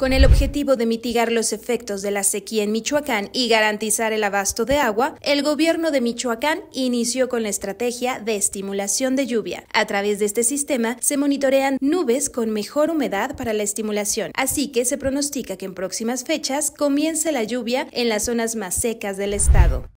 Con el objetivo de mitigar los efectos de la sequía en Michoacán y garantizar el abasto de agua, el gobierno de Michoacán inició con la estrategia de estimulación de lluvia. A través de este sistema se monitorean nubes con mejor humedad para la estimulación, así que se pronostica que en próximas fechas comience la lluvia en las zonas más secas del estado.